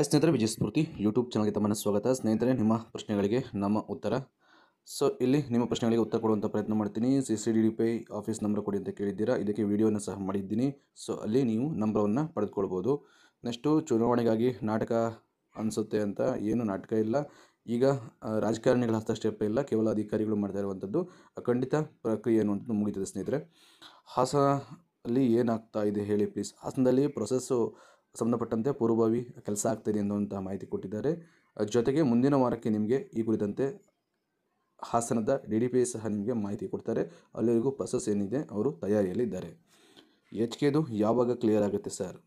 hi ಸ್ನೇಹಿತರೆ ವಿಜಯ ಸ್ಫೂರ್ತಿ YouTube ಚಾನಲ್ಗೆ ತಮ್ಮನ್ನು ಸ್ವಾಗತ ಸ್ನೇಹಿತರೆ ನಿಮ್ಮ ಪ್ರಶ್ನೆಗಳಿಗೆ ನಮ್ಮ ಉತ್ತರ ಸೊ ಇಲ್ಲಿ ನಿಮ್ಮ ಪ್ರಶ್ನೆಗಳಿಗೆ ಉತ್ತರ ಕೊಡುವಂಥ ಪ್ರಯತ್ನ ಮಾಡ್ತೀನಿ C C D D PI office number ಕೊಡಿ ಅಂತ ಕೇಳಿದ್ದೀರಾ ಇದಕ್ಕೆ ವಿಡಿಯೋನ ಸಹ ಮಾಡಿದ್ದೀನಿ ಸೊ ಅಲ್ಲಿ ನೀವು ನಂಬರವನ್ನು ಪಡೆದುಕೊಳ್ಬೋದು ನೆಕ್ಸ್ಟು ಚುನಾವಣೆಗಾಗಿ ನಾಟಕ ಅನಿಸುತ್ತೆ ಅಂತ ಏನು ನಾಟಕ ಇಲ್ಲ ಈಗ ರಾಜಕಾರಣಿಗಳ ಹಸ್ತಕ್ಷೇಪ ಇಲ್ಲ ಕೇವಲ ಅಧಿಕಾರಿಗಳು ಮಾಡ್ತಾ ಇರುವಂಥದ್ದು ಅಖಂಡಿತ ಪ್ರಕ್ರಿಯೆ ಅನ್ನುವಂಥದ್ದು ಮುಗಿತದೆ ಸ್ನೇಹಿತರೆ ಹಾಸನ ಅಲ್ಲಿ ಏನಾಗ್ತಾ ಇದೆ ಹೇಳಿ ಪ್ಲೀಸ್ ಹಾಸನದಲ್ಲಿ ಪ್ರೊಸೆಸ್ಸು ಸಂಬಂಧಪಟ್ಟಂತೆ ಪೂರ್ವಭಾವಿ ಕೆಲಸ ಆಗ್ತದೆ ಎನ್ನುವಂತಹ ಮಾಹಿತಿ ಕೊಟ್ಟಿದ್ದಾರೆ ಜೊತೆಗೆ ಮುಂದಿನ ವಾರಕ್ಕೆ ನಿಮಗೆ ಈ ಕುರಿತಂತೆ ಹಾಸನದ ಡಿ ಡಿ ಪಿ ಸಹ ನಿಮಗೆ ಮಾಹಿತಿ ಕೊಡ್ತಾರೆ ಅಲ್ಲಿವರೆಗೂ ಪ್ರೊಸೆಸ್ ಏನಿದೆ ಅವರು ತಯಾರಿಯಲ್ಲಿದ್ದಾರೆ ಎಚ್ ಕೆದು ಯಾವಾಗ ಕ್ಲಿಯರ್ ಆಗುತ್ತೆ ಸರ್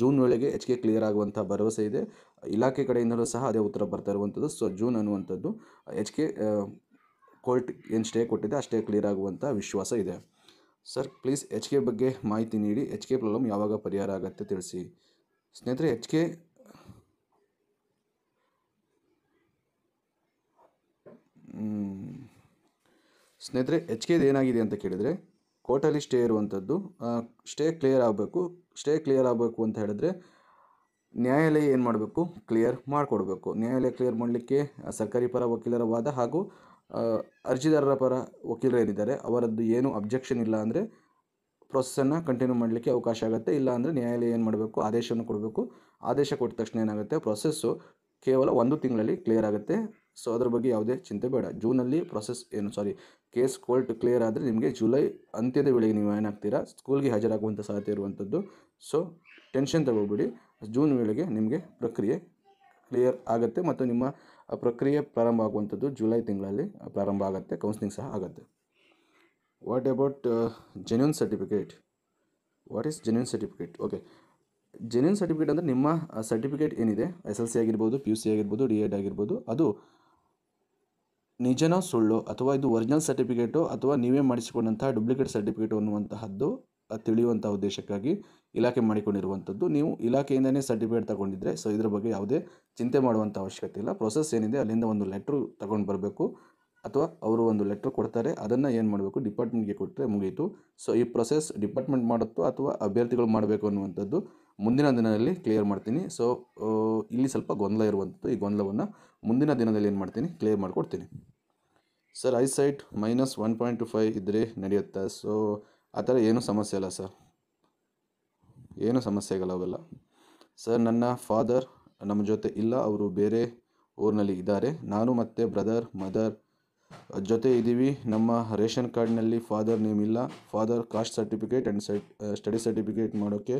ಜೂನ್ ವೇಳೆಗೆ ಎಚ್ ಕೆ ಕ್ಲಿಯರ್ ಆಗುವಂಥ ಭರವಸೆ ಇದೆ ಇಲಾಖೆ ಕಡೆಯಿಂದಲೂ ಸಹ ಅದೇ ಉತ್ತರ ಬರ್ತಾ ಇರುವಂಥದ್ದು ಸೊ ಜೂನ್ ಅನ್ನುವಂಥದ್ದು ಎಚ್ ಕೆ ಕೋರ್ಟ್ ಏನು ಸ್ಟೇ ಕೊಟ್ಟಿದೆ ಅಷ್ಟೇ ಕ್ಲಿಯರ್ ಆಗುವಂಥ ವಿಶ್ವಾಸ ಇದೆ ಸರ್ ಪ್ಲೀಸ್ ಎಚ್ ಕೆ ಬಗ್ಗೆ ಮಾಹಿತಿ ನೀಡಿ ಎಚ್ ಕೆ ಪ್ರಾಬ್ಲಮ್ ಯಾವಾಗ ಪರಿಹಾರ ಆಗುತ್ತೆ ತಿಳಿಸಿ ಸ್ನೇಹಿತರೆ ಎಚ್ ಕೆ ಸ್ನೇಹಿತರೆ ಎಚ್ ಕೆದು ಏನಾಗಿದೆ ಅಂತ ಕೇಳಿದರೆ ಕೋರ್ಟಲ್ಲಿ ಸ್ಟೇ ಇರುವಂಥದ್ದು ಸ್ಟೇ ಕ್ಲಿಯರ್ ಆಗಬೇಕು ಸ್ಟೇ ಕ್ಲಿಯರ್ ಆಗಬೇಕು ಅಂತ ಹೇಳಿದ್ರೆ ನ್ಯಾಯಾಲಯ ಏನು ಮಾಡಬೇಕು ಕ್ಲಿಯರ್ ಮಾಡಿಕೊಡ್ಬೇಕು ನ್ಯಾಯಾಲಯ ಕ್ಲಿಯರ್ ಮಾಡಲಿಕ್ಕೆ ಸರ್ಕಾರಿ ಪರ ವಕೀಲರ ವಾದ ಹಾಗೂ ಅರ್ಜಿದಾರರ ಪರ ವಕೀಲರೇನಿದ್ದಾರೆ ಅವರದ್ದು ಏನು ಅಬ್ಜೆಕ್ಷನ್ ಇಲ್ಲ ಅಂದರೆ ಪ್ರೊಸೆಸನ್ನು ಕಂಟಿನ್ಯೂ ಮಾಡಲಿಕ್ಕೆ ಅವಕಾಶ ಆಗುತ್ತೆ ಇಲ್ಲ ಅಂದರೆ ನ್ಯಾಯಾಲಯ ಏನು ಮಾಡಬೇಕು ಆದೇಶವನ್ನು ಕೊಡಬೇಕು ಆದೇಶ ಕೊಟ್ಟ ತಕ್ಷಣ ಏನಾಗುತ್ತೆ ಪ್ರೊಸೆಸ್ಸು ಕೇವಲ ಒಂದು ತಿಂಗಳಲ್ಲಿ ಕ್ಲಿಯರ್ ಆಗುತ್ತೆ ಸೊ ಅದ್ರ ಬಗ್ಗೆ ಯಾವುದೇ ಚಿಂತೆ ಬೇಡ ಜೂನಲ್ಲಿ ಪ್ರೊಸೆಸ್ ಏನು ಸಾರಿ ಕೇಸ್ ಕೋರ್ಟ್ ಕ್ಲಿಯರ್ ಆದರೆ ನಿಮಗೆ ಜುಲೈ ಅಂತ್ಯದ ವೇಳೆಗೆ ನೀವು ಏನಾಗ್ತೀರಾ ಸ್ಕೂಲ್ಗೆ ಹಾಜರಾಗುವಂಥ ಸಾಧ್ಯತೆ ಇರುವಂಥದ್ದು ಸೊ ಟೆನ್ಷನ್ ತಗೋಬಿಡಿ ಜೂನ್ ವೇಳೆಗೆ ನಿಮಗೆ ಪ್ರಕ್ರಿಯೆ ಕ್ಲಿಯರ್ ಆಗುತ್ತೆ ಮತ್ತು ನಿಮ್ಮ ಆ ಪ್ರಕ್ರಿಯೆ ಪ್ರಾರಂಭ ಆಗುವಂಥದ್ದು ಜುಲೈ ತಿಂಗಳಲ್ಲಿ ಪ್ರಾರಂಭ ಆಗುತ್ತೆ ಕೌನ್ಸಿಲಿಂಗ್ ಸಹ ಆಗುತ್ತೆ what about genuine certificate what is genuine certificate okay genuine certificate ಅಂದರೆ ನಿಮ್ಮ ಸರ್ಟಿಫಿಕೇಟ್ ಏನಿದೆ ಎಸ್ ಎಲ್ ಸಿ ಆಗಿರ್ಬೋದು ಪಿ ಯು ಸಿ ಆಗಿರ್ಬೋದು ಡಿ ಎಡ್ ಆಗಿರ್ಬೋದು ಅದು ನಿಜನೋ ಸುಳ್ಳು ಅಥವಾ ಇದು ಒರಿಜಿನಲ್ ಸರ್ಟಿಫಿಕೇಟು ಅಥವಾ ನೀವೇ ಮಾಡಿಸಿಕೊಂಡಂತಹ ಡುಪ್ಲಿಕೇಟ್ ಸರ್ಟಿಫಿಕೇಟು ಅನ್ನುವಂತಹದ್ದು ತಿಳಿಯುವಂಥ ಉದ್ದೇಶಕ್ಕಾಗಿ ಇಲಾಖೆ ಮಾಡಿಕೊಂಡಿರುವಂಥದ್ದು ನೀವು ಇಲಾಖೆಯಿಂದನೇ ಸರ್ಟಿಫಿಕೇಟ್ ತಗೊಂಡಿದ್ರೆ ಸೊ ಇದ್ರ ಬಗ್ಗೆ ಯಾವುದೇ ಚಿಂತೆ ಮಾಡುವಂಥ ಅವಶ್ಯಕತೆ ಇಲ್ಲ ಪ್ರೊಸೆಸ್ ಏನಿದೆ ಅಲ್ಲಿಂದ ಒಂದು ಲೆಟ್ರು ತಗೊಂಡು ಬರಬೇಕು ಅಥವಾ ಅವರು ಒಂದು ಲೆಟ್ರ್ ಕೊಡ್ತಾರೆ ಅದನ್ನು ಏನು ಮಾಡಬೇಕು ಡಿಪಾರ್ಟ್ಮೆಂಟ್ಗೆ ಕೊಟ್ಟರೆ ಮುಗೀತು ಸೊ ಈ ಪ್ರೊಸೆಸ್ ಡಿಪಾರ್ಟ್ಮೆಂಟ್ ಮಾಡುತ್ತೋ ಅಥವಾ ಅಭ್ಯರ್ಥಿಗಳು ಮಾಡಬೇಕು ಅನ್ನುವಂಥದ್ದು ಮುಂದಿನ ದಿನದಲ್ಲಿ ಕ್ಲಿಯರ್ ಮಾಡ್ತೀನಿ ಸೊ ಇಲ್ಲಿ ಸ್ವಲ್ಪ ಗೊಂದಲ ಇರುವಂಥದ್ದು ಈ ಗೊಂದಲವನ್ನು ಮುಂದಿನ ದಿನದಲ್ಲಿ ಏನು ಮಾಡ್ತೀನಿ ಕ್ಲಿಯರ್ ಮಾಡಿಕೊಡ್ತೀನಿ sir eyesight minus one point two five ಇದ್ದರೆ ನಡೆಯುತ್ತಾ ಸೊ ಆ ಥರ ಏನೂ ಸಮಸ್ಯೆ ಇಲ್ಲ ಸರ್ ಏನು ಸಮಸ್ಯೆಗಳು ಅವೆಲ್ಲ ಸರ್ ನನ್ನ ಫಾದರ್ ನಮ್ಮ ಜೊತೆ ಇಲ್ಲ ಅವರು ಬೇರೆ ಊರಿನಲ್ಲಿ ಇದ್ದಾರೆ ನಾನು ಮತ್ತು ಬ್ರದರ್ ಮದರ್ ಜೊತೆ ಇದ್ದೀವಿ ನಮ್ಮ ರೇಷನ್ ಕಾರ್ಡ್ನಲ್ಲಿ ಫಾದರ್ ನೇಮ್ ಇಲ್ಲ father caste certificate and set study certificate ಮಾಡೋಕ್ಕೆ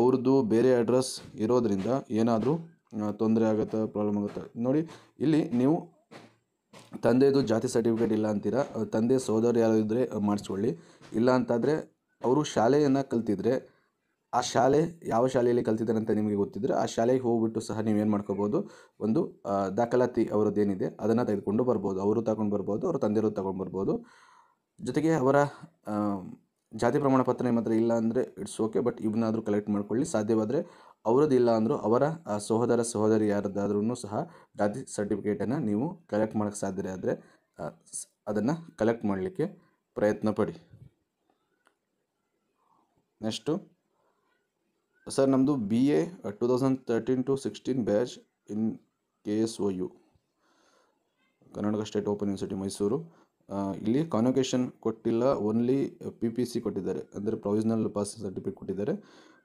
ಅವ್ರದ್ದು ಬೇರೆ ಅಡ್ರೆಸ್ ಇರೋದರಿಂದ ಏನಾದರೂ ತೊಂದರೆ ಆಗುತ್ತೆ ಪ್ರಾಬ್ಲಮ್ ಆಗುತ್ತೆ ನೋಡಿ ಇಲ್ಲಿ ನೀವು ತಂದೆದು ಜಾತಿ ಸರ್ಟಿಫಿಕೇಟ್ ಇಲ್ಲ ಅಂತೀರಾ ತಂದೆ ಸೋದರ ಯಾರು ಇದ್ದರೆ ಮಾಡಿಸ್ಕೊಳ್ಳಿ ಇಲ್ಲ ಅಂತಾದರೆ ಅವರು ಶಾಲೆಯನ್ನು ಕಲ್ತಿದ್ರೆ ಆ ಶಾಲೆ ಯಾವ ಶಾಲೆಯಲ್ಲಿ ಕಲ್ತಿದ್ದಾರೆ ಅಂತ ನಿಮಗೆ ಗೊತ್ತಿದ್ದರೆ ಆ ಶಾಲೆಗೆ ಹೋಗ್ಬಿಟ್ಟು ಸಹ ನೀವೇನು ಮಾಡ್ಕೋಬೋದು ಒಂದು ದಾಖಲಾತಿ ಏನಿದೆ ಅದನ್ನು ತೆಗೆದುಕೊಂಡು ಬರ್ಬೋದು ಅವರು ತಗೊಂಡು ಬರ್ಬೋದು ಅವರ ತಂದೆಯವರು ತಗೊಂಡು ಬರ್ಬೋದು ಜೊತೆಗೆ ಅವರ ಜಾತಿ ಪ್ರಮಾಣ ಪತ್ರ ನಿಮ್ಮ ಹತ್ರ ಇಲ್ಲ ಅಂದರೆ ಇಟ್ಸ್ ಓಕೆ ಬಟ್ ಇವನ್ನಾದರೂ ಕಲೆಕ್ಟ್ ಮಾಡ್ಕೊಳ್ಳಿ ಸಾಧ್ಯವಾದರೆ ಅವರದ್ದು ಇಲ್ಲ ಅಂದರೂ ಅವರ ಸಹೋದರ ಸಹೋದರಿ ಯಾರದಾದ್ರೂ ಸಹ ಜಾತಿ ಸರ್ಟಿಫಿಕೇಟನ್ನು ನೀವು ಕಲೆಕ್ಟ್ ಮಾಡೋಕ್ಕೆ ಸಾಧ್ಯ ಆದರೆ ಅದನ್ನು ಕಲೆಕ್ಟ್ ಮಾಡಲಿಕ್ಕೆ ಪ್ರಯತ್ನ ಪಡಿ ನೆಕ್ಸ್ಟು ಸರ್ ನಮ್ಮದು B A two thousand thirteen to sixteen batch in K S O U Karnataka state open university Mysuru ಇಲ್ಲಿ ಕಾನ್ವೊಕೇಶನ್ ಕೊಟ್ಟಿಲ್ಲ ಓನ್ಲಿ ಪಿ ಪಿ ಸಿ ಕೊಟ್ಟಿದ್ದಾರೆ ಅಂದರೆ ಪ್ರೊವಿಷನಲ್ ಪಾಸ್ ಸರ್ಟಿಫಿಕೇಟ್ ಕೊಟ್ಟಿದ್ದಾರೆ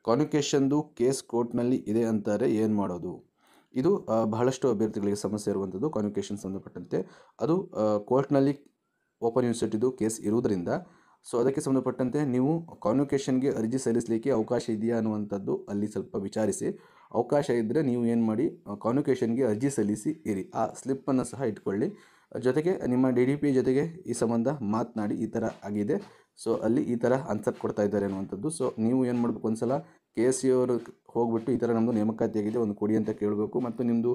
ಕಾನ್ವೊಕೇಶನ್ದು ಕೇಸ್ ಕೋರ್ಟ್ನಲ್ಲಿ ಇದೆ ಅಂತಾರೆ ಏನು ಮಾಡೋದು ಇದು uh, ಬಹಳಷ್ಟು ಅಭ್ಯರ್ಥಿಗಳಿಗೆ ಸಮಸ್ಯೆ ಇರುವಂಥದ್ದು ಕಾನ್ವೊಕೇಶನ್ ಸಂಬಂಧಪಟ್ಟಂತೆ ಅದು ಕೋರ್ಟ್ನಲ್ಲಿ ಓಪನ್ ಯೂನಿವರ್ಸಿಟಿದು ಕೇಸ್ ಇರುವುದರಿಂದ ಸೊ ಅದಕ್ಕೆ ಸಂಬಂಧಪಟ್ಟಂತೆ ನೀವು ಕಾನ್ವೊಕೇಷನ್ಗೆ ಅರ್ಜಿ ಸಲ್ಲಿಸಲಿಕ್ಕೆ ಅವಕಾಶ ಇದೆಯಾ ಅನ್ನುವಂಥದ್ದು ಅಲ್ಲಿ ಸ್ವಲ್ಪ ವಿಚಾರಿಸಿ ಅವಕಾಶ ಇದ್ದರೆ ನೀವು ಏನು ಮಾಡಿ ಕಾನ್ವೊಕೇಷನ್ಗೆ ಅರ್ಜಿ ಸಲ್ಲಿಸಿ ಇರಿ ಆ ಸ್ಲಿಪ್ಪನ್ನು ಸಹ ಇಟ್ಕೊಳ್ಳಿ ಜೊತೆಗೆ ನಿಮ್ಮ ಡಿ ಡಿ ಪಿ ಜೊತೆಗೆ ಈ ಸಂಬಂಧ ಮಾತನಾಡಿ ಈ ಥರ ಆಗಿದೆ ಸೊ ಅಲ್ಲಿ ಈ ಥರ ಆನ್ಸರ್ ಕೊಡ್ತಾ ಇದ್ದಾರೆ ಅನ್ನುವಂಥದ್ದು ಸೊ ನೀವು ಏನು ಮಾಡಬೇಕು ಒಂದು ಸಲ ಕೆ ಎಸ್ ಸಿ ಅವರು ಹೋಗ್ಬಿಟ್ಟು ಈ ಥರ ನಮ್ಮದು ನೇಮಕಾತಿ ಆಗಿದೆ ಒಂದು ಕೊಡಿ ಅಂತ ಕೇಳಬೇಕು ಮತ್ತು ನಿಮ್ಮದು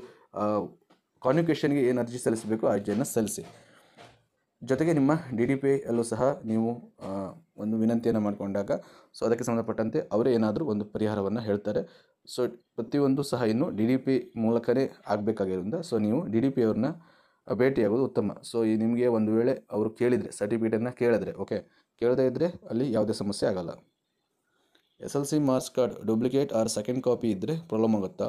ಕಾನ್ವಿಕೇಷನ್ಗೆ ಏನು ಅರ್ಜಿ ಸಲ್ಲಿಸಬೇಕು ಅರ್ಜಿಯನ್ನು ಸಲ್ಲಿಸಿ ಜೊತೆಗೆ ನಿಮ್ಮ ಡಿ ಡಿ ಪಿ ಅಲ್ಲೂ ಸಹ ನೀವು ಒಂದು ವಿನಂತಿಯನ್ನು ಮಾಡಿಕೊಂಡಾಗ ಸೊ ಅದಕ್ಕೆ ಸಂಬಂಧಪಟ್ಟಂತೆ ಅವರೇ ಏನಾದರೂ ಒಂದು ಪರಿಹಾರವನ್ನು ಹೇಳ್ತಾರೆ ಸೊ ಪ್ರತಿಯೊಂದು ಸಹ ಇನ್ನು ಡಿ ಡಿ ಪಿ ಮೂಲಕವೇ ಆಗಬೇಕಾಗಿರೋದ್ರಿಂದ ಸೊ ನೀವು ಡಿ ಡಿ ಪಿ ಅವ್ರನ್ನ ಭೇಟಿಯಾಗೋದು ಉತ್ತಮ ಸೊ ಈ ನಿಮಗೆ ಒಂದು ವೇಳೆ ಅವರು ಕೇಳಿದರೆ ಸರ್ಟಿಫಿಕೇಟನ್ನು ಕೇಳಿದ್ರೆ ಓಕೆ ಕೇಳದೇ ಇದ್ದರೆ ಅಲ್ಲಿ ಯಾವುದೇ ಸಮಸ್ಯೆ ಆಗೋಲ್ಲ S L C marks card duplicate or second copy ಇದ್ದರೆ ಪ್ರಾಬ್ಲಮ್ ಆಗುತ್ತಾ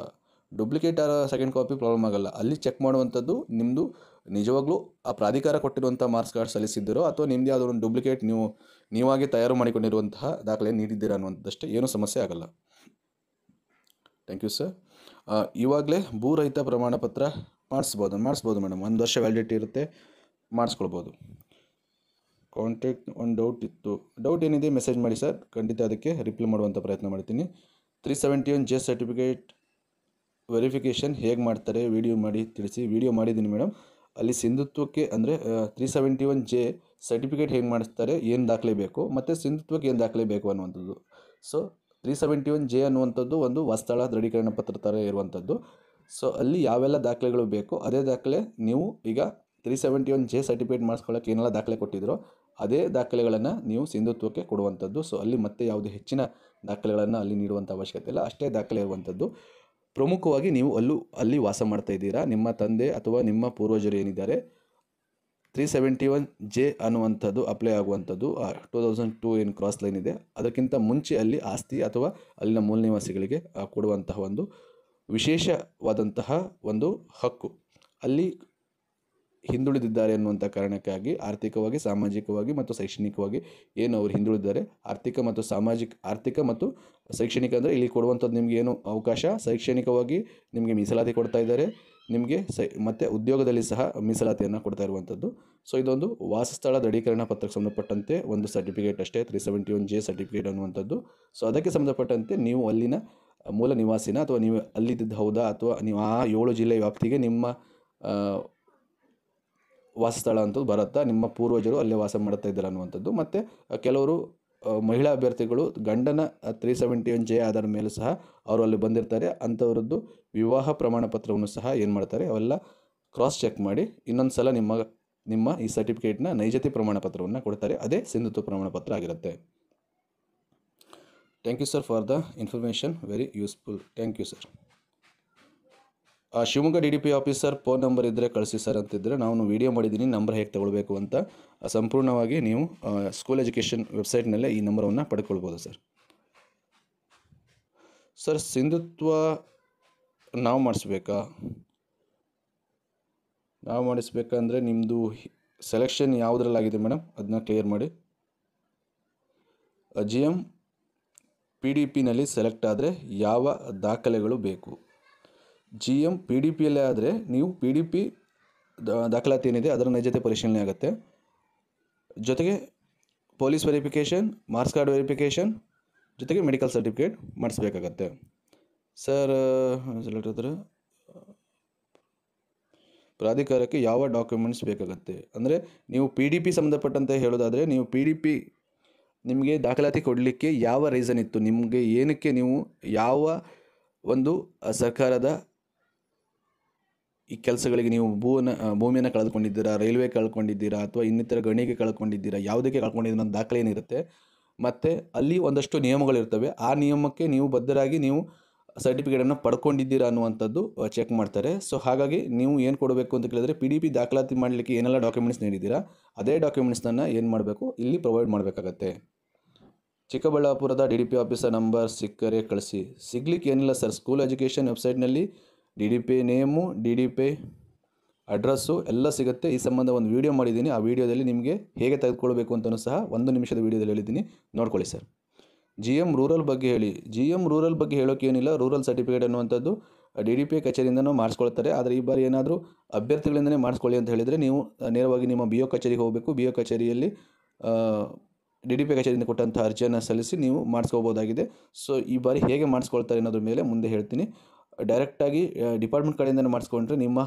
duplicate or second copy problem ಆಗೋಲ್ಲ ಅಲ್ಲಿ ಚೆಕ್ ಮಾಡುವಂಥದ್ದು ನಿಮ್ಮದು ನಿಜವಾಗ್ಲೂ ಆ ಪ್ರಾಧಿಕಾರ ಕೊಟ್ಟಿರುವಂಥ ಮಾರ್ಕ್ಸ್ ಕಾರ್ಡ್ ಸಲ್ಲಿಸಿದ್ದೀರೋ ಅಥವಾ ನಿಮ್ಮದೇ ಆದ ಒಂದು ಡೂಪ್ಲಿಕೇಟ್ ನೀವು ನೀವಾಗಿ ತಯಾರು ಮಾಡಿಕೊಂಡಿರುವಂತಹ ದಾಖಲೆ ನೀಡಿದ್ದೀರಾ ಅನ್ನುವಂಥದ್ದಷ್ಟೇ ಏನೂ ಸಮಸ್ಯೆ ಆಗಲ್ಲ ಥ್ಯಾಂಕ್ ಯು ಸರ್ ಇವಾಗಲೇ ಭೂರಹಿತ ಪ್ರಮಾಣ ಪತ್ರ ಮಾಡಿಸ್ಬೋದು ಮಾಡಿಸ್ಬೋದು ಮೇಡಮ್ ಒಂದು ವರ್ಷ ವ್ಯಾಲಿಡಿಟಿ ಇರುತ್ತೆ ಮಾಡಿಸ್ಕೊಳ್ಬೋದು ಕಾಂಟ್ಯಾಕ್ಟ್ ಒಂದು ಡೌಟ್ ಇತ್ತು ಡೌಟ್ ಏನಿದೆ ಮೆಸೇಜ್ ಮಾಡಿ ಸರ್ ಖಂಡಿತ ಅದಕ್ಕೆ ರಿಪ್ಲೈ ಮಾಡುವಂಥ ಪ್ರಯತ್ನ ಮಾಡ್ತೀನಿ three seventy one J certificate verification ಹೇಗೆ ಮಾಡ್ತಾರೆ ವಿಡಿಯೋ ಮಾಡಿ ತಿಳಿಸಿ ವೀಡಿಯೋ ಮಾಡಿದ್ದೀನಿ ಮೇಡಮ್ ಅಲ್ಲಿ ಸಿಂಧುತ್ವಕ್ಕೆ ಅಂದರೆ three seventy one J certificate ಹೆಂಗೆ ಮಾಡಿಸ್ತಾರೆ ಏನು ದಾಖಲೆ ಬೇಕು ಮತ್ತು ಸಿಂಧುತ್ವಕ್ಕೆ ಏನು ದಾಖಲೆ ಬೇಕು ಅನ್ನುವಂಥದ್ದು so three seventy one J ಅನ್ನುವಂಥದ್ದು ಒಂದು ವಸ್ತಳ ದೃಢೀಕರಣ ಪತ್ರ ಥರ ಇರುವಂಥದ್ದು ಸೊ ಅಲ್ಲಿ ಯಾವೆಲ್ಲ ದಾಖಲೆಗಳು ಬೇಕು ಅದೇ ದಾಖಲೆ ನೀವು ಈಗ three seventy one J certificate ಮಾಡಿಸ್ಕೊಳ್ಳೋಕೆ ಏನೆಲ್ಲ ದಾಖಲೆ ಕೊಟ್ಟಿದ್ರೋ ಅದೇ ದಾಖಲೆಗಳನ್ನು ನೀವು ಸಿಂಧುತ್ವಕ್ಕೆ ಕೊಡುವಂಥದ್ದು ಸೊ ಅಲ್ಲಿ ಮತ್ತೆ ಯಾವುದೇ ಹೆಚ್ಚಿನ ದಾಖಲೆಗಳನ್ನು ಅಲ್ಲಿ ನೀಡುವಂಥ ಅವಶ್ಯಕತೆ ಇಲ್ಲ ಅಷ್ಟೇ ದಾಖಲೆ ಇರುವಂಥದ್ದು ಪ್ರಮುಖವಾಗಿ ನೀವು ಅಲ್ಲೂ ಅಲ್ಲಿ ವಾಸ ಮಾಡ್ತಾ ಇದ್ದೀರಾ ನಿಮ್ಮ ತಂದೆ ಅಥವಾ ನಿಮ್ಮ ಪೂರ್ವಜರು ಏನಿದ್ದಾರೆ ತ್ರೀ ಸೆವೆಂಟಿ ಒನ್ ಜೆ ಅನ್ನುವಂಥದ್ದು ಅಪ್ಲೈ ಆಗುವಂಥದ್ದು ಟೂ ತೌಸಂಡ್ ಟೂ ಏನು ಕ್ರಾಸ್ ಲೈನ್ ಇದೆ ಅದಕ್ಕಿಂತ ಮುಂಚೆ ಅಲ್ಲಿ ಆಸ್ತಿ ಅಥವಾ ಅಲ್ಲಿನ ಮೂಲ ನಿವಾಸಿಗಳಿಗೆ ಕೊಡುವಂತಹ ಒಂದು ವಿಶೇಷವಾದಂತಹ ಒಂದು ಹಕ್ಕು ಅಲ್ಲಿ ಹಿಂದುಳಿದಿದ್ದಾರೆ ಅನ್ನುವಂಥ ಕಾರಣಕ್ಕಾಗಿ ಆರ್ಥಿಕವಾಗಿ ಸಾಮಾಜಿಕವಾಗಿ ಮತ್ತು ಶೈಕ್ಷಣಿಕವಾಗಿ ಏನು ಅವರು ಹಿಂದುಳಿದಿದ್ದಾರೆ ಆರ್ಥಿಕ ಮತ್ತು ಸಾಮಾಜಿಕ ಆರ್ಥಿಕ ಮತ್ತು ಶೈಕ್ಷಣಿಕ ಅಂದರೆ ಇಲ್ಲಿ ಕೊಡುವಂಥದ್ದು ನಿಮಗೆ ಏನು ಅವಕಾಶ ಶೈಕ್ಷಣಿಕವಾಗಿ ನಿಮಗೆ ಮೀಸಲಾತಿ ಕೊಡ್ತಾ ಇದ್ದಾರೆ ನಿಮಗೆ ಸೈ ಮತ್ತು ಉದ್ಯೋಗದಲ್ಲಿ ಸಹ ಮೀಸಲಾತಿಯನ್ನು ಕೊಡ್ತಾ ಇರುವಂಥದ್ದು ಸೊ ಇದೊಂದು ವಾಸಸ್ಥಳ ದೃಢೀಕರಣ ಪತ್ರಕ್ಕೆ ಸಂಬಂಧಪಟ್ಟಂತೆ ಒಂದು ಸರ್ಟಿಫಿಕೇಟ್ ಅಷ್ಟೇ three seventy one J certificate ಅನ್ನುವಂಥದ್ದು ಸೊ ಅದಕ್ಕೆ ಸಂಬಂಧಪಟ್ಟಂತೆ ನೀವು ಅಲ್ಲಿನ ಮೂಲ ನಿವಾಸಿನ ಅಥವಾ ನೀವು ಅಲ್ಲಿದ್ದ ಹೌದಾ ಅಥವಾ ನೀವು ಆ ಏಳು ಜಿಲ್ಲೆ ವ್ಯಾಪ್ತಿಗೆ ನಿಮ್ಮ ವಾಸಸ್ಥಳ ಅಂತದ್ದು ಬರುತ್ತಾ ನಿಮ್ಮ ಪೂರ್ವಜರು ಅಲ್ಲೇ ವಾಸ ಮಾಡ್ತಾ ಇದ್ದಾರೆ ಅನ್ನುವಂಥದ್ದು ಮತ್ತು ಕೆಲವರು ಮಹಿಳಾ ಅಭ್ಯರ್ಥಿಗಳು ಗಂಡನ ತ್ರೀ ಸೆವೆಂಟಿ ಒನ್ ಜೆ ಆಧಾರದ ಮೇಲೆ ಸಹ ಅವರು ಅಲ್ಲಿ ಬಂದಿರ್ತಾರೆ ಅಂಥವ್ರದ್ದು ವಿವಾಹ ಪ್ರಮಾಣ ಪತ್ರವನ್ನು ಸಹ ಏನು ಮಾಡ್ತಾರೆ ಅವೆಲ್ಲ ಕ್ರಾಸ್ ಚೆಕ್ ಮಾಡಿ ಇನ್ನೊಂದು ಸಲ ನಿಮ್ಮ ನಿಮ್ಮ ಈ ಸರ್ಟಿಫಿಕೇಟ್ನ ನೈಜತೆ ಪ್ರಮಾಣ ಪತ್ರವನ್ನು ಕೊಡ್ತಾರೆ ಅದೇ ಸಿಂಧುತ್ವ ಪ್ರಮಾಣ ಪತ್ರ ಆಗಿರುತ್ತೆ thank you sir for the information very useful thank you sir Shivamogga D D P officer phone number ಇದ್ದರೆ ಕಳಿಸಿ ಸರ್ ಅಂತಿದ್ದರೆ ನಾನು ವೀಡಿಯೋ ಮಾಡಿದ್ದೀನಿ ನಂಬರ್ ಹೇಗೆ ತಗೊಳ್ಬೇಕು ಅಂತ ಸಂಪೂರ್ಣವಾಗಿ ನೀವು ಸ್ಕೂಲ್ ಎಜುಕೇಷನ್ ವೆಬ್ಸೈಟ್ನಲ್ಲೇ ಈ ನಂಬರನ್ನು ಪಡ್ಕೊಳ್ಬೋದು ಸರ್ ಸರ್ ಸಿಂಧುತ್ವ ನಾವು ಮಾಡಿಸ್ಬೇಕಾ ನಾವು ಮಾಡಿಸ್ಬೇಕಂದ್ರೆ ನಿಮ್ಮದು ಸೆಲೆಕ್ಷನ್ ಯಾವುದ್ರಲ್ಲಾಗಿದೆ ಮೇಡಮ್ ಅದನ್ನ ಕ್ಲಿಯರ್ ಮಾಡಿ ಜಿ ಎಮ್ ಪಿ ಡಿ ಪಿನಲ್ಲಿ ಸೆಲೆಕ್ಟ್ ಆದರೆ ಯಾವ ದಾಖಲೆಗಳು ಬೇಕು ಜಿ ಎಮ್ ಪಿ ಡಿ ಪಿಯಲ್ಲೇ ಆದರೆ ನೀವು ಪಿ ಡಿ ಪಿ ದಾಖಲಾತಿ ಏನಿದೆ ಅದರ ನೈಜತೆ ಪರಿಶೀಲನೆ ಆಗುತ್ತೆ ಜೊತೆಗೆ police verification marks card verification ಜೊತೆಗೆ ಮೆಡಿಕಲ್ ಸರ್ಟಿಫಿಕೇಟ್ ಮಾಡಿಸ್ಬೇಕಾಗತ್ತೆ ಸರ್ ಹೇಳ್ತಿದ್ರೆ ಪ್ರಾಧಿಕಾರಕ್ಕೆ ಯಾವ ಡಾಕ್ಯುಮೆಂಟ್ಸ್ ಬೇಕಾಗುತ್ತೆ ಅಂದರೆ ನೀವು ಪಿ ಡಿ ಪಿ ಸಂಬಂಧಪಟ್ಟಂತೆ ಹೇಳೋದಾದರೆ ನೀವು ಪಿ ಡಿ ಪಿ ನಿಮಗೆ ದಾಖಲಾತಿ ಕೊಡಲಿಕ್ಕೆ ಯಾವ ರೀಸನ್ ಇತ್ತು ನಿಮಗೆ ಏನಕ್ಕೆ ನೀವು ಯಾವ ಒಂದು ಸರ್ಕಾರದ ಈ ಕೆಲಸಗಳಿಗೆ ನೀವು ಭೂನ ಭೂಮಿಯನ್ನು ಕಳೆದುಕೊಂಡಿದ್ದೀರಾ ರೈಲ್ವೆ ಕಳ್ಕೊಂಡಿದ್ದೀರಾ ಅಥವಾ ಇನ್ನಿತರ ಗಣಿಗೆ ಕಳ್ಕೊಂಡಿದ್ದೀರಾ ಯಾವುದಕ್ಕೆ ಕಳ್ಕೊಂಡಿದ್ದೀರ ಅನ್ನೋ ದಾಖಲೆ ಏನಿರುತ್ತೆ ಮತ್ತು ಅಲ್ಲಿ ಒಂದಷ್ಟು ನಿಯಮಗಳಿರ್ತವೆ ಆ ನಿಯಮಕ್ಕೆ ನೀವು ಬದ್ಧರಾಗಿ ನೀವು ಸರ್ಟಿಫಿಕೇಟನ್ನು ಪಡ್ಕೊಂಡಿದ್ದೀರಾ ಅನ್ನುವಂಥದ್ದು ಚೆಕ್ ಮಾಡ್ತಾರೆ ಸೊ ಹಾಗಾಗಿ ನೀವು ಏನು ಕೊಡಬೇಕು ಅಂತ ಕೇಳಿದರೆ ಪಿ ಡಿ ಪಿ ದಾಖಲಾತಿ ಮಾಡಲಿಕ್ಕೆ ಏನೆಲ್ಲ ಡಾಕ್ಯುಮೆಂಟ್ಸ್ ನೀಡಿದ್ದೀರಾ ಅದೇ ಡಾಕ್ಯುಮೆಂಟ್ಸ್ನ ಏನು ಮಾಡಬೇಕು ಇಲ್ಲಿ ಪ್ರೊವೈಡ್ ಮಾಡಬೇಕಾಗತ್ತೆ ಚಿಕ್ಕಬಳ್ಳಾಪುರದ D D P officer number ಸಿಕ್ಕರೆ ಕಳಿಸಿ ಸಿಗ್ಲಿಕ್ಕೆ ಏನಿಲ್ಲ ಸರ್ ಸ್ಕೂಲ್ ಎಜುಕೇಷನ್ ವೆಬ್ಸೈಟ್ನಲ್ಲಿ D D P name D D P address ಎಲ್ಲ ಸಿಗುತ್ತೆ ಈ ಸಂಬಂಧ ಒಂದು ವೀಡಿಯೋ ಮಾಡಿದ್ದೀನಿ ಆ ವಿಡಿಯೋದಲ್ಲಿ ನಿಮಗೆ ಹೇಗೆ ತೆಗೆದುಕೊಳ್ಬೇಕು ಅಂತಲೂ ಸಹ ಒಂದು ನಿಮಿಷದ ವೀಡಿಯೋದಲ್ಲಿ ಹೇಳಿದ್ದೀನಿ ನೋಡ್ಕೊಳ್ಳಿ ಸರ್ ಜಿ ಎಮ್ ರೂರಲ್ ಬಗ್ಗೆ ಹೇಳಿ ಜಿ ಎಮ್ ರೂರಲ್ ಬಗ್ಗೆ ಹೇಳೋಕೆ ಏನಿಲ್ಲ ರೂರಲ್ ಸರ್ಟಿಫಿಕೇಟ್ ಅನ್ನುವಂಥದ್ದು ಡಿ ಡಿ ಪಿ ಕಚೇರಿಯಿಂದನೂ ಮಾಡಿಸ್ಕೊಳ್ತಾರೆ ಆದರೆ ಈ ಬಾರಿ ಏನಾದರೂ ಅಭ್ಯರ್ಥಿಗಳಿಂದನೇ ಮಾಡಿಸ್ಕೊಳ್ಳಿ ಅಂತ ಹೇಳಿದರೆ ನೀವು ನೇರವಾಗಿ ನಿಮ್ಮ ಬಿ ಒ ಕಚೇರಿಗೆ ಹೋಗಬೇಕು ಬಿ ಒ ಕಚೇರಿಯಲ್ಲಿ ಡಿ ಡಿ ಪಿ ಕಚೇರಿಯಿಂದ ಕೊಟ್ಟಂಥ ಅರ್ಜಿಯನ್ನು ಸಲ್ಲಿಸಿ ನೀವು ಮಾಡಿಸ್ಕೋಬೋದಾಗಿದೆ ಸೊ ಈ ಬಾರಿ ಹೇಗೆ ಮಾಡಿಸ್ಕೊಳ್ತಾರೆ ಅನ್ನೋದ್ರ ಮೇಲೆ ಮುಂದೆ ಹೇಳ್ತೀನಿ ಡೈರೆಕ್ಟಾಗಿ ಡಿಪಾರ್ಟ್ಮೆಂಟ್ ಕಡೆಯಿಂದನೇ ಮಾಡಿಸ್ಕೊಂಡ್ರೆ ನಿಮ್ಮ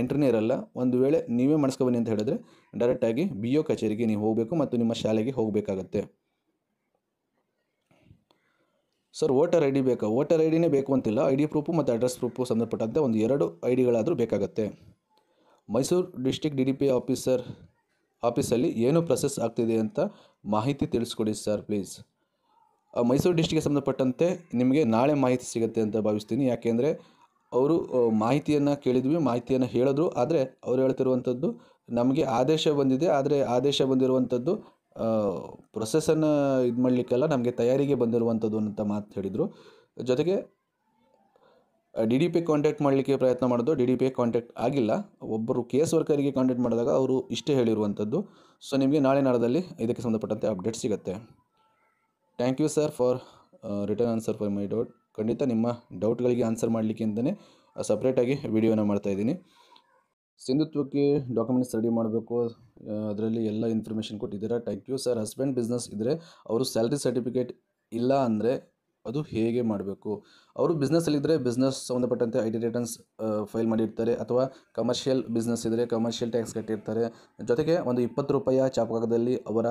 ಎಂಟ್ರಿನೇ ಇರಲ್ಲ ಒಂದು ವೇಳೆ ನೀವೇ ಮಾಡಿಸ್ಕೊಬನ್ನಿ ಅಂತ ಹೇಳಿದ್ರೆ ಡೈರೆಕ್ಟಾಗಿ ಬಿ ಒ ಕಚೇರಿಗೆ ನೀವು ಹೋಗಬೇಕು ಮತ್ತು ನಿಮ್ಮ ಶಾಲೆಗೆ ಹೋಗಬೇಕಾಗತ್ತೆ ಸರ್ ವೋಟರ್ ಐ ಡಿ ಬೇಕಾ ವೋಟರ್ ಐ ಡಿನೇ ಬೇಕು ಅಂತಿಲ್ಲ ಐ ಡಿ ಪ್ರೂಫು ಮತ್ತು ಅಡ್ರೆಸ್ ಪ್ರೂಫು ಸಂಬಂಧಪಟ್ಟಂತೆ ಒಂದು ಎರಡು ಐ ಡಿಗಳಾದರೂ ಬೇಕಾಗುತ್ತೆ Mysuru district D D P officer ಆಫೀಸಲ್ಲಿ ಏನು ಪ್ರೊಸೆಸ್ ಆಗ್ತಿದೆ ಅಂತ ಮಾಹಿತಿ ತಿಳಿಸ್ಕೊಡಿ ಸರ್ ಪ್ಲೀಸ್ ಮೈಸೂರು ಡಿಸ್ಟಿಕ್ಗೆ ಸಂಬಂಧಪಟ್ಟಂತೆ ನಿಮಗೆ ನಾಳೆ ಮಾಹಿತಿ ಸಿಗುತ್ತೆ ಅಂತ ಭಾವಿಸ್ತೀನಿ ಯಾಕೆಂದರೆ ಅವರು ಮಾಹಿತಿಯನ್ನು ಕೇಳಿದ್ವಿ ಮಾಹಿತಿಯನ್ನು ಹೇಳಿದ್ರು ಆದರೆ ಅವರು ಹೇಳ್ತಿರುವಂಥದ್ದು ನಮಗೆ ಆದೇಶ ಬಂದಿದೆ ಆದರೆ ಆದೇಶ ಬಂದಿರುವಂಥದ್ದು ಪ್ರೊಸೆಸನ್ನು ಇದು ಮಾಡಲಿಕ್ಕೆಲ್ಲ ನಮಗೆ ತಯಾರಿಗೆ ಬಂದಿರುವಂಥದ್ದು ಅಂತ ಮಾತು ಹೇಳಿದರು ಜೊತೆಗೆ ಡಿ ಡಿ ಪಿ ಕಾಂಟ್ಯಾಕ್ಟ್ ಮಾಡಲಿಕ್ಕೆ ಪ್ರಯತ್ನ ಮಾಡೋದು ಡಿ ಡಿ ಪಿ ಕಾಂಟ್ಯಾಕ್ಟ್ ಆಗಿಲ್ಲ ಒಬ್ಬರು ಕೇಸ್ ವರ್ಕರಿಗೆ ಕಾಂಟ್ಯಾಕ್ಟ್ ಮಾಡಿದಾಗ ಅವರು ಇಷ್ಟೇ ಹೇಳಿರುವಂಥದ್ದು ಸೊ ನಿಮಗೆ ನಾಳೆ ನಾಡದಲ್ಲಿ ಇದಕ್ಕೆ ಸಂಬಂಧಪಟ್ಟಂತೆ ಅಪ್ಡೇಟ್ ಸಿಗುತ್ತೆ thank you sir for return answer for my doubt ಖಂಡಿತ ನಿಮ್ಮ ಡೌಟ್ಗಳಿಗೆ ಆನ್ಸರ್ ಮಾಡಲಿಕ್ಕೆ ಅಂತಲೇ ಸಪ್ರೇಟಾಗಿ ವಿಡಿಯೋನ ಇದ್ದೀನಿ ಸಿಂಧುತ್ವಕ್ಕೆ ಡಾಕ್ಯುಮೆಂಟ್ಸ್ ರೆಡಿ ಮಾಡಬೇಕು ಅದರಲ್ಲಿ ಎಲ್ಲ ಇನ್ಫಾರ್ಮೇಷನ್ ಕೊಟ್ಟಿದ್ದೀರಾ thank you sir husband business ಇದ್ದರೆ ಅವರು ಸ್ಯಾಲ್ರಿ ಸರ್ಟಿಫಿಕೇಟ್ ಇಲ್ಲ ಅಂದರೆ ಅದು ಹೇಗೆ ಮಾಡಬೇಕು ಅವರು ಬಿಸ್ನೆಸ್ಸಲ್ಲಿದ್ದರೆ ಬಿಸ್ನೆಸ್ ಸಂಬಂಧಪಟ್ಟಂತೆ ಐ ಟಿ ರಿಟರ್ನ್ಸ್ ಫೈಲ್ ಮಾಡಿರ್ತಾರೆ ಅಥವಾ ಕಮರ್ಷಿಯಲ್ ಬಿಸ್ನೆಸ್ ಇದ್ದರೆ ಕಮರ್ಷಿಯಲ್ ಟ್ಯಾಕ್ಸ್ ಕಟ್ಟಿರ್ತಾರೆ ಜೊತೆಗೆ ಒಂದು ಇಪ್ಪತ್ತು ರೂಪಾಯಿಯ ಚಾಪಕದಲ್ಲಿ ಅವರ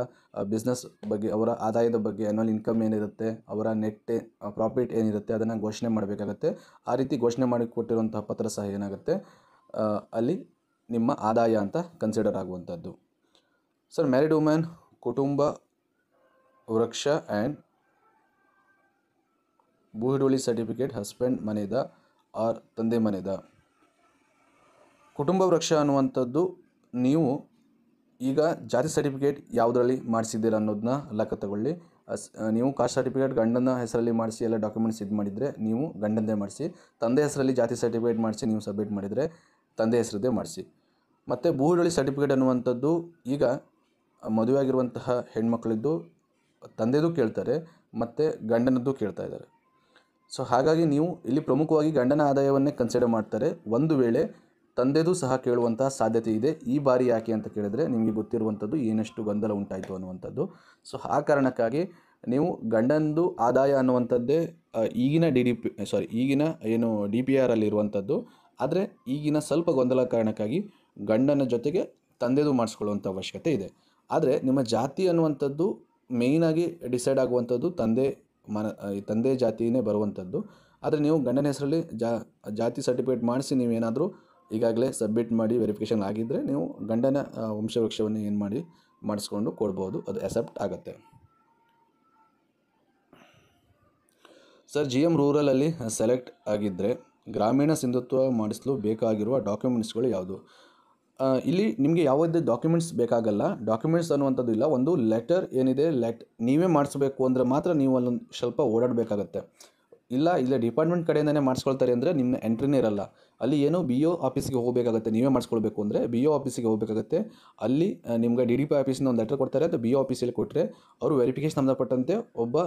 ಬಿಸ್ನೆಸ್ ಬಗ್ಗೆ ಅವರ ಆದಾಯದ ಬಗ್ಗೆ ಆ್ಯನ್ಯಲ್ ಇನ್ಕಮ್ ಏನಿರುತ್ತೆ ಅವರ ನೆಟ್ ಪ್ರಾಫಿಟ್ ಏನಿರುತ್ತೆ ಅದನ್ನು ಘೋಷಣೆ ಮಾಡಬೇಕಾಗತ್ತೆ ಆ ರೀತಿ ಘೋಷಣೆ ಮಾಡಿ ಕೊಟ್ಟಿರುವಂತಹ ಪತ್ರ ಸಹ ಏನಾಗುತ್ತೆ ಅಲ್ಲಿ ನಿಮ್ಮ ಆದಾಯ ಅಂತ ಕನ್ಸಿಡರ್ ಆಗುವಂಥದ್ದು ಸರ್ ಮ್ಯಾರಿಡ್ ವುಮೆನ್ ಕುಟುಂಬ ವೃಕ್ಷ ಆ್ಯಂಡ್ ಭೂ ಹಿಡುವಳಿ ಸರ್ಟಿಫಿಕೇಟ್ ಹಸ್ಬೆಂಡ್ ಮನೆದ ಆರ್ ತಂದೆ ಮನೆದ ಕುಟುಂಬ ವೃಕ್ಷ ಅನ್ನುವಂಥದ್ದು ನೀವು ಈಗ ಜಾತಿ ಸರ್ಟಿಫಿಕೇಟ್ ಯಾವುದರಲ್ಲಿ ಮಾಡಿಸಿದ್ದೀರಾ ಅನ್ನೋದನ್ನ ಲೆಕ್ಕ ತಗೊಳ್ಳಿ ಅಸ್ ನೀವು ಕಾಸ್ಟ್ ಸರ್ಟಿಫಿಕೇಟ್ ಗಂಡನ ಹೆಸರಲ್ಲಿ ಮಾಡಿಸಿ ಎಲ್ಲ ಡಾಕ್ಯುಮೆಂಟ್ಸ್ ಇದು ಮಾಡಿದರೆ ನೀವು ಗಂಡನದೇ ಮಾಡಿಸಿ ತಂದೆ ಹೆಸರಲ್ಲಿ ಜಾತಿ ಸರ್ಟಿಫಿಕೇಟ್ ಮಾಡಿಸಿ ನೀವು ಸಬ್ಮಿಟ್ ಮಾಡಿದರೆ ತಂದೆ ಹೆಸರದ್ದೇ ಮಾಡಿಸಿ ಮತ್ತು ಭೂ ಹಿಡುವಳಿ ಸರ್ಟಿಫಿಕೇಟ್ ಅನ್ನುವಂಥದ್ದು ಈಗ ಮದುವೆ ಆಗಿರುವಂತಹ ಹೆಣ್ಮಕ್ಳಿದ್ದು ತಂದೆದು ಕೇಳ್ತಾರೆ ಮತ್ತು ಗಂಡನದ್ದು ಕೇಳ್ತಾ ಇದ್ದಾರೆ ಸೊ ಹಾಗಾಗಿ ನೀವು ಇಲ್ಲಿ ಪ್ರಮುಖವಾಗಿ ಗಂಡನ ಆದಾಯವನ್ನೇ ಕನ್ಸಿಡರ್ ಮಾಡ್ತಾರೆ ಒಂದು ವೇಳೆ ತಂದೆದು ಸಹ ಕೇಳುವಂತಹ ಸಾಧ್ಯತೆ ಇದೆ ಈ ಬಾರಿ ಯಾಕೆ ಅಂತ ಕೇಳಿದರೆ ನಿಮಗೆ ಗೊತ್ತಿರುವಂಥದ್ದು ಏನಷ್ಟು ಗೊಂದಲ ಉಂಟಾಯಿತು ಅನ್ನುವಂಥದ್ದು ಸೊ ಆ ಕಾರಣಕ್ಕಾಗಿ ನೀವು ಗಂಡಂದು ಆದಾಯ ಅನ್ನುವಂಥದ್ದೇ ಈಗಿನ ಡಿ ಡಿ ಪಿ ಸಾರಿ ಈಗಿನ ಏನು ಡಿ ಪಿ ಇರುವಂಥದ್ದು ಆದರೆ ಈಗಿನ ಸ್ವಲ್ಪ ಗೊಂದಲ ಕಾರಣಕ್ಕಾಗಿ ಗಂಡನ ಜೊತೆಗೆ ತಂದೆದು ಮಾಡಿಸ್ಕೊಳ್ಳುವಂಥ ಅವಶ್ಯಕತೆ ಇದೆ ಆದರೆ ನಿಮ್ಮ ಜಾತಿ ಅನ್ನುವಂಥದ್ದು ಮೇಯ್ನಾಗಿ ಡಿಸೈಡ್ ಆಗುವಂಥದ್ದು ತಂದೆ ಮನ ಈ ತಂದೆ ಜಾತಿಯೇ ಬರುವಂಥದ್ದು ಆದರೆ ನೀವು ಗಂಡನ ಹೆಸರಲ್ಲಿ ಜಾ ಜಾತಿ ಸರ್ಟಿಫಿಕೇಟ್ ಮಾಡಿಸಿ ನೀವೇನಾದರೂ ಈಗಾಗಲೇ ಸಬ್ಮಿಟ್ ಮಾಡಿ ವೆರಿಫಿಕೇಷನ್ ಆಗಿದ್ದರೆ ನೀವು ಗಂಡನ ವಂಶವೃಕ್ಷವನ್ನು ಏನು ಮಾಡಿ ಮಾಡಿಸ್ಕೊಂಡು ಕೊಡ್ಬೋದು ಅದು ಅಸೆಪ್ಟ್ ಆಗುತ್ತೆ ಸರ್ ಜಿ ಎಮ್ ರೂರಲಲ್ಲಿ ಸೆಲೆಕ್ಟ್ ಆಗಿದ್ದರೆ ಗ್ರಾಮೀಣ ಸಿಂಧುತ್ವ ಮಾಡಿಸಲು ಬೇಕಾಗಿರುವ ಡಾಕ್ಯುಮೆಂಟ್ಸ್ಗಳು ಯಾವುದು ಇಲ್ಲಿ ನಿಮಗೆ ಯಾವುದೇ ಡಾಕ್ಯುಮೆಂಟ್ಸ್ ಬೇಕಾಗಲ್ಲ ಡಾಕ್ಯುಮೆಂಟ್ಸ್ ಅನ್ನುವಂಥದ್ದು ಇಲ್ಲ ಒಂದು ಲೆಟರ್ ಏನಿದೆ ಲೆಟ್ ನೀವೇ ಮಾಡಿಸ್ಬೇಕು ಅಂದರೆ ಮಾತ್ರ ನೀವು ಅಲ್ಲೊಂದು ಸ್ವಲ್ಪ ಓಡಾಡಬೇಕಾಗತ್ತೆ ಇಲ್ಲ ಇಲ್ಲೇ ಡಿಪಾರ್ಟ್ಮೆಂಟ್ ಕಡೆಯಿಂದನೇ ಮಾಡಿಸ್ಕೊಳ್ತಾರೆ ಅಂದರೆ ನಿಮ್ಮ ಎಂಟ್ರಿನೇ ಇರಲ್ಲ ಅಲ್ಲಿ ಏನು ಬಿ ಒ ಆಫೀಸಿಗೆ ಹೋಗಬೇಕಾಗುತ್ತೆ ನೀವೇ ಮಾಡಿಸ್ಕೊಳ್ಬೇಕು ಅಂದರೆ ಬಿ ಒ ಆಫೀಸಿಗೆ ಹೋಗಬೇಕಾಗತ್ತೆ ಅಲ್ಲಿ ನಿಮಗೆ ಡಿ ಡಿ ಪಿ ಆಫೀಸಿನ ಒಂದು ಲೆಟರ್ ಕೊಡ್ತಾರೆ ಅಥವಾ ಬಿ ಒ ಆಫೀಸಲ್ಲಿ ಕೊಟ್ಟರೆ ಅವರು ವೆರಿಫಿಕೇಷನ್ ಸಂಬಂಧಪಟ್ಟಂತೆ ಒಬ್ಬ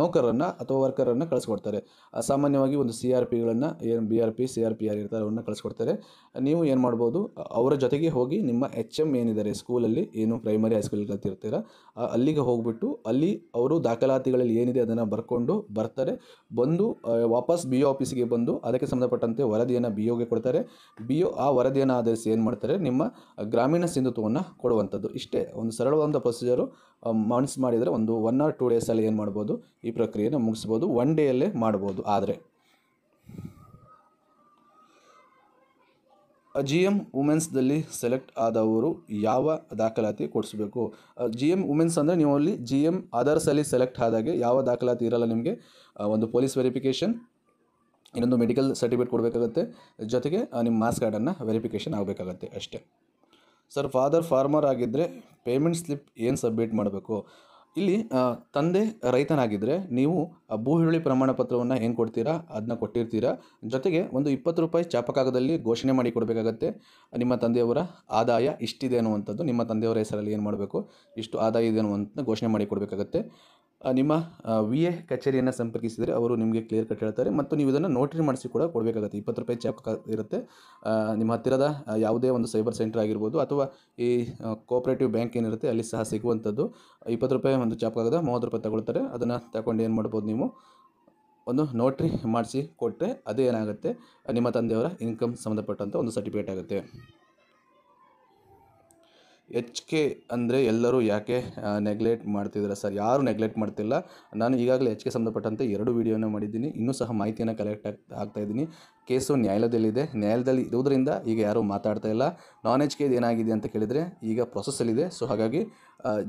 ನೌಕರನ್ನು ಅಥವಾ ವರ್ಕರನ್ನು ಕಳಿಸ್ಕೊಡ್ತಾರೆ ಸಾಮಾನ್ಯವಾಗಿ ಒಂದು ಸಿ ಆರ್ ಪಿಗಳನ್ನು ಏನು B R P C R P R ಇರ್ತಾರೆ ಅವ್ರನ್ನ ಕಳಿಸ್ಕೊಡ್ತಾರೆ ನೀವು ಏನು ಮಾಡ್ಬೋದು ಅವರ ಜೊತೆಗೆ ಹೋಗಿ ನಿಮ್ಮ ಎಚ್ ಎಮ್ ಏನಿದ್ದಾರೆ ಸ್ಕೂಲಲ್ಲಿ ಏನು ಪ್ರೈಮರಿ ಹೈಸ್ಕೂಲ್ ಕಲ್ತಿರ್ತೀರ ಅಲ್ಲಿಗೆ ಹೋಗ್ಬಿಟ್ಟು ಅಲ್ಲಿ ಅವರು ದಾಖಲಾತಿಗಳಲ್ಲಿ ಏನಿದೆ ಅದನ್ನು ಬರ್ಕೊಂಡು ಬರ್ತಾರೆ ಬಂದು ವಾಪಸ್ ಬಿ ಒ ಆಫೀಸಿಗೆ ಬಂದು ಅದಕ್ಕೆ ಸಂಬಂಧಪಟ್ಟಂತೆ ವರದಿಯನ್ನು ವರದಿಯನ್ನು ಬಿ ಒಗೆ ಕೊಡ್ತಾರೆ ಬಿ ಒ ಆ ವರದಿಯನ್ನು ಆಧರಿಸಿ ಏನು ಮಾಡ್ತಾರೆ ನಿಮ್ಮ ಗ್ರಾಮೀಣ ಸಿಂಧುತ್ವವನ್ನು ಕೊಡುವಂಥದ್ದು ಇಷ್ಟೇ ಒಂದು ಸರಳವಾದ ಪ್ರೊಸೀಜರು ಮನ್ಸ್ ಮಾಡಿದರೆ ಒಂದು ಒನ್ ಆರ್ ಟೂ ಡೇಸಲ್ಲಿ ಏನು ಮಾಡ್ಬೋದು ಈ ಪ್ರಕ್ರಿಯೆನ ಮುಗಿಸ್ಬೋದು ಒನ್ ಡೇಯಲ್ಲೇ ಮಾಡ್ಬೋದು ಆದರೆ ಜಿ ಎಮ್ ವುಮೆನ್ಸ್ದಲ್ಲಿ ಸೆಲೆಕ್ಟ್ ಆದವರು ಯಾವ ದಾಖಲಾತಿ ಕೊಡಿಸ್ಬೇಕು ಜಿ ಎಮ್ ವುಮೆನ್ಸ್ ಅಂದರೆ ನೀವು ಅಲ್ಲಿ ಜಿ ಎಮ್ ಅದರ್ಸಲ್ಲಿ ಸೆಲೆಕ್ಟ್ ಆದಾಗೆ ಯಾವ ದಾಖಲಾತಿ ಇರಲ್ಲ ನಿಮಗೆ ಒಂದು ಪೊಲೀಸ್ ವೆರಿಫಿಕೇಷನ್ ಇನ್ನೊಂದು ಮೆಡಿಕಲ್ ಸರ್ಟಿಫಿಕೇಟ್ ಕೊಡಬೇಕಾಗತ್ತೆ ಜೊತೆಗೆ ನಿಮ್ಮ ಮಾಸ್ ಕಾರ್ಡನ್ನು ವೆರಿಫಿಕೇಷನ್ ಆಗಬೇಕಾಗತ್ತೆ ಅಷ್ಟೇ ಸರ್ ಫಾದರ್ ಫಾರ್ಮರ್ ಆಗಿದ್ದರೆ ಪೇಮೆಂಟ್ ಸ್ಲಿಪ್ ಏನು ಸಬ್ಮಿಟ್ ಮಾಡಬೇಕು ಇಲ್ಲಿ ತಂದೆ ರೈತನಾಗಿದ್ದರೆ ನೀವು ಭೂ ಹಿರುಳಿ ಪ್ರಮಾಣ ಪತ್ರವನ್ನು ಹೆಂಗೆ ಕೊಡ್ತೀರಾ ಅದನ್ನ ಕೊಟ್ಟಿರ್ತೀರಾ ಜೊತೆಗೆ ಒಂದು ಇಪ್ಪತ್ತು ರೂಪಾಯಿ ಚಾಪಕಾಗದಲ್ಲಿ ಘೋಷಣೆ ಮಾಡಿ ಕೊಡಬೇಕಾಗತ್ತೆ ನಿಮ್ಮ ತಂದೆಯವರ ಆದಾಯ ಇಷ್ಟಿದೆ ಅನ್ನುವಂಥದ್ದು ನಿಮ್ಮ ತಂದೆಯವರ ಹೆಸರಲ್ಲಿ ಏನು ಮಾಡಬೇಕು ಇಷ್ಟು ಆದಾಯ ಇದೆ ಅನ್ನುವಂಥ ಘೋಷಣೆ ಮಾಡಿ ಕೊಡಬೇಕಾಗತ್ತೆ ನಿಮ್ಮ ವಿ ಎ ಕಚೇರಿಯನ್ನು ಸಂಪರ್ಕಿಸಿದರೆ ಅವರು ನಿಮಗೆ ಕ್ಲಿಯರ್ ಕಟ್ ಹೇಳ್ತಾರೆ ಮತ್ತು ನೀವು ಇದನ್ನು ನೋಟ್ರಿ ಮಾಡಿಸಿ ಕೂಡ ಕೊಡಬೇಕಾಗುತ್ತೆ ಇಪ್ಪತ್ತು ರೂಪಾಯಿ ಚೆಕ್ ಇರುತ್ತೆ ನಿಮ್ಮ ಹತ್ತಿರದ ಯಾವುದೇ ಒಂದು ಸೈಬರ್ ಸೆಂಟರ್ ಆಗಿರ್ಬೋದು ಅಥವಾ ಈ ಕೋಆಪ್ರೇಟಿವ್ ಬ್ಯಾಂಕ್ ಏನಿರುತ್ತೆ ಅಲ್ಲಿ ಸಹ ಸಿಗುವಂಥದ್ದು ಇಪ್ಪತ್ತು ರೂಪಾಯಿ ಒಂದು ಚಾಪ್ ಕಾಗದ ಮೂವತ್ತು ರೂಪಾಯಿ ತಗೊಳ್ತಾರೆ ಅದನ್ನು ತಗೊಂಡು ಏನು ಮಾಡ್ಬೋದು ನೀವು ಒಂದು ನೋಟ್ರಿ ಮಾಡಿಸಿ ಕೊಟ್ಟರೆ ಏನಾಗುತ್ತೆ ನಿಮ್ಮ ತಂದೆಯವರ ಇನ್ಕಮ್ ಸಂಬಂಧಪಟ್ಟಂಥ ಒಂದು ಸರ್ಟಿಫಿಕೇಟ್ ಆಗುತ್ತೆ ಎಚ್ ಕೆ ಅಂದರೆ ಎಲ್ಲರೂ ಯಾಕೆ ನೆಗ್ಲೆಕ್ಟ್ ಮಾಡ್ತಿದ್ದಾರೆ ಸರ್ ಯಾರು ನೆಗ್ಲೆಕ್ಟ್ ಮಾಡ್ತಿಲ್ಲ ನಾನು ಈಗಾಗಲೇ ಎಚ್ ಕೆ ಸಂಬಂಧಪಟ್ಟಂತೆ ಎರಡು ವೀಡಿಯೋನ ಮಾಡಿದ್ದೀನಿ ಇನ್ನೂ ಸಹ ಮಾಹಿತಿಯನ್ನು ಕಲೆಕ್ಟ್ ಆಗ್ತಾ ಇದ್ದೀನಿ ಕೇಸು ನ್ಯಾಯಾಲಯದಲ್ಲಿದೆ ನ್ಯಾಯಾಲಯದಲ್ಲಿ ಇರೋದ್ರಿಂದ ಈಗ ಯಾರೂ ಮಾತಾಡ್ತಾ ಇಲ್ಲ ನಾನ್ ಎಚ್ ಕೆದು ಏನಾಗಿದೆ ಅಂತ ಕೇಳಿದರೆ ಈಗ ಪ್ರೊಸೆಸ್ಸಲ್ಲಿದೆ ಸೊ ಹಾಗಾಗಿ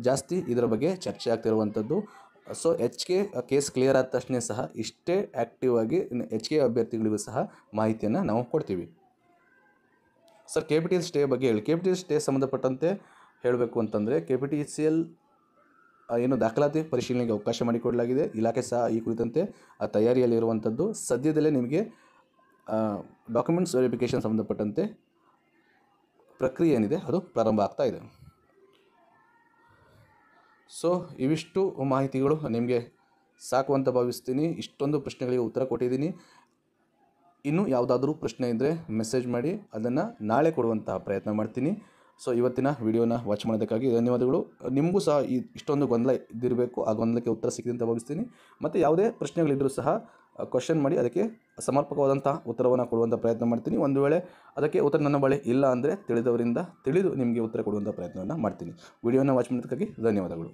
ಜಾಸ್ತಿ ಇದರ ಬಗ್ಗೆ ಚರ್ಚೆ ಆಗ್ತಿರುವಂಥದ್ದು so H K case clear ಆದ ತಕ್ಷಣ ಸಹ ಇಷ್ಟೇ ಆ್ಯಕ್ಟಿವ್ ಆಗಿ ಎಚ್ ಕೆ ಅಭ್ಯರ್ಥಿಗಳಿಗೂ ಸಹ ಮಾಹಿತಿಯನ್ನು ನಾವು ಕೊಡ್ತೀವಿ sir K P T L stay ಬಗ್ಗೆ ಹೇಳಿ K P T L stay ಸಂಬಂಧಪಟ್ಟಂತೆ ಹೇಳಬೇಕು ಅಂತಂದರೆ K P T C L ಏನು ದಾಖಲಾತಿ ಪರಿಶೀಲನೆಗೆ ಅವಕಾಶ ಮಾಡಿಕೊಡಲಾಗಿದೆ ಇಲಾಖೆ ಸಹ ಈ ಕುರಿತಂತೆ ಆ ತಯಾರಿಯಲ್ಲಿರುವಂಥದ್ದು ಸದ್ಯದಲ್ಲೇ ನಿಮಗೆ ಡಾಕ್ಯುಮೆಂಟ್ಸ್ ವೆರಿಫಿಕೇಷನ್ ಸಂಬಂಧಪಟ್ಟಂತೆ ಪ್ರಕ್ರಿಯೆ ಏನಿದೆ ಅದು ಪ್ರಾರಂಭ ಆಗ್ತಾ ಇದೆ ಸೊ ಇವಿಷ್ಟು ಮಾಹಿತಿಗಳು ನಿಮಗೆ ಸಾಕು ಅಂತ ಭಾವಿಸ್ತೀನಿ ಇಷ್ಟೊಂದು ಪ್ರಶ್ನೆಗಳಿಗೆ ಉತ್ತರ ಕೊಟ್ಟಿದ್ದೀನಿ ಇನ್ನು ಯಾವುದಾದ್ರೂ ಪ್ರಶ್ನೆ ಇದ್ದರೆ ಮೆಸೇಜ್ ಮಾಡಿ ಅದನ್ನು ನಾಳೆ ಕೊಡುವಂತಹ ಪ್ರಯತ್ನ ಮಾಡ್ತೀನಿ ಸೊ ಇವತ್ತಿನ ವಿಡಿಯೋನ ವಾಚ್ ಮಾಡೋದಕ್ಕಾಗಿ ಧನ್ಯವಾದಗಳು ನಿಮಗೂ ಸಹ ಈ ಇಷ್ಟೊಂದು ಗೊಂದಲ ಇದ್ದಿರಬೇಕು ಆ ಗೊಂದಲಕ್ಕೆ ಉತ್ತರ ಸಿಕ್ಕಿದೆ ಅಂತ ಭಾವಿಸ್ತೀನಿ ಮತ್ತು ಯಾವುದೇ ಪ್ರಶ್ನೆಗಳಿದ್ದರೂ ಸಹ ಕ್ವಶನ್ ಮಾಡಿ ಅದಕ್ಕೆ ಸಮರ್ಪಕವಾದಂಥ ಉತ್ತರವನ್ನು ಕೊಡುವಂಥ ಪ್ರಯತ್ನ ಮಾಡ್ತೀನಿ ಒಂದು ವೇಳೆ ಅದಕ್ಕೆ ಉತ್ತರ ನನ್ನ ಬಳಿ ಇಲ್ಲ ಅಂದರೆ ತಿಳಿದವರಿಂದ ತಿಳಿದು ನಿಮಗೆ ಉತ್ತರ ಕೊಡುವಂಥ ಪ್ರಯತ್ನವನ್ನು ಮಾಡ್ತೀನಿ ವಿಡಿಯೋನ ವಾಚ್ ಮಾಡೋದಕ್ಕಾಗಿ ಧನ್ಯವಾದಗಳು